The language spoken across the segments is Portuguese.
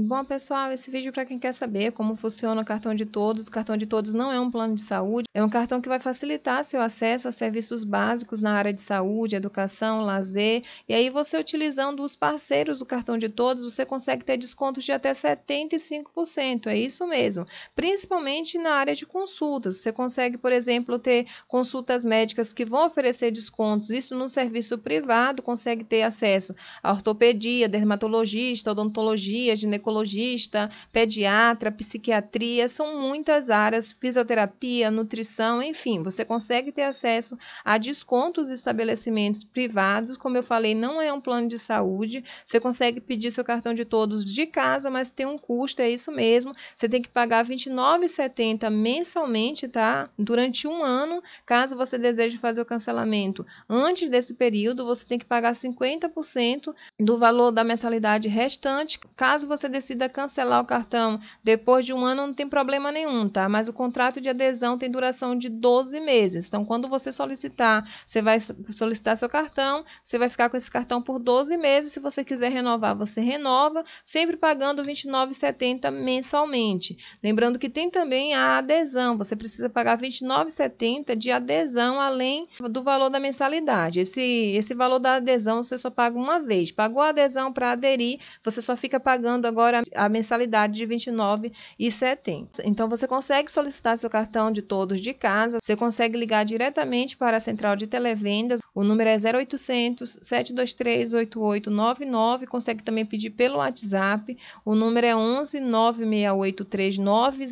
Bom, pessoal, esse vídeo é para quem quer saber como funciona o cartão de todos. O cartão de todos não é um plano de saúde, é um cartão que vai facilitar seu acesso a serviços básicos na área de saúde, educação, lazer. E aí, você utilizando os parceiros do cartão de todos, você consegue ter descontos de até 75%. É isso mesmo. Principalmente na área de consultas. Você consegue, por exemplo, ter consultas médicas que vão oferecer descontos. Isso no serviço privado, consegue ter acesso a ortopedia, dermatologista, odontologia, ginecologia ginecologista, pediatra, psiquiatria, são muitas áreas, fisioterapia, nutrição, enfim, você consegue ter acesso a descontos em estabelecimentos privados, como eu falei, não é um plano de saúde, você consegue pedir seu cartão de todos de casa, mas tem um custo, é isso mesmo, você tem que pagar R$ 29,70 mensalmente, tá? Durante um ano, caso você deseje fazer o cancelamento antes desse período, você tem que pagar 50% do valor da mensalidade restante, caso você decida cancelar o cartão depois de um ano, não tem problema nenhum, tá? Mas o contrato de adesão tem duração de 12 meses. Então, quando você solicitar, você vai solicitar seu cartão, você vai ficar com esse cartão por 12 meses. Se você quiser renovar, você renova, sempre pagando R$ 29,70 mensalmente. Lembrando que tem também a adesão, você precisa pagar R$ 29,70 de adesão, além do valor da mensalidade. Esse, esse valor da adesão você só paga uma vez. Pagou a adesão para aderir, você só fica pagando agora agora a mensalidade de R$ 29,70. Então você consegue solicitar seu cartão de todos de casa, você consegue ligar diretamente para a central de televendas, o número é 0800 723 8899, consegue também pedir pelo WhatsApp, o número é 11 96839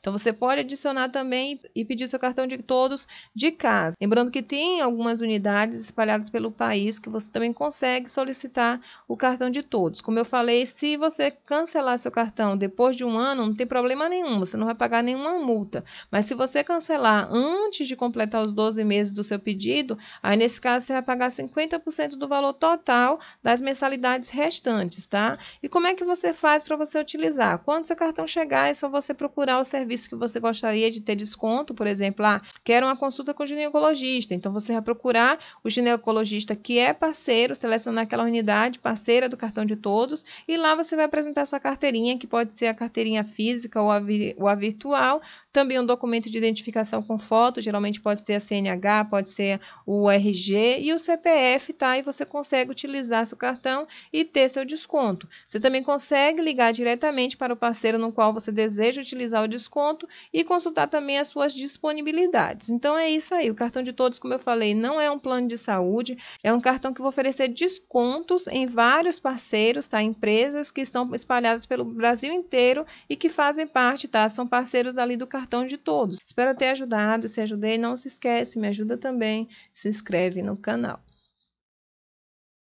Então você pode adicionar também e pedir seu cartão de todos de casa. Lembrando que tem algumas unidades espalhadas pelo país que você também consegue solicitar o cartão de todos. Como eu falei falei, se você cancelar seu cartão depois de um ano, não tem problema nenhum, você não vai pagar nenhuma multa. Mas se você cancelar antes de completar os 12 meses do seu pedido, aí nesse caso você vai pagar 50% do valor total das mensalidades restantes, tá? E como é que você faz para você utilizar? Quando seu cartão chegar, é só você procurar o serviço que você gostaria de ter desconto, por exemplo, ah, quero uma consulta com o ginecologista. Então você vai procurar o ginecologista que é parceiro, selecionar aquela unidade parceira do cartão de todos e lá você vai apresentar sua carteirinha, que pode ser a carteirinha física ou a, vi, ou a virtual, também um documento de identificação com foto, geralmente pode ser a CNH, pode ser o RG e o CPF, tá? E você consegue utilizar seu cartão e ter seu desconto. Você também consegue ligar diretamente para o parceiro no qual você deseja utilizar o desconto e consultar também as suas disponibilidades. Então é isso aí. O cartão de todos, como eu falei, não é um plano de saúde, é um cartão que vai oferecer descontos em vários parceiros, tá? Empresas que estão espalhadas pelo Brasil inteiro e que fazem parte, tá? São parceiros ali do cartão cartão de todos. Espero ter ajudado. Se ajudei, não se esquece, me ajuda também. Se inscreve no canal.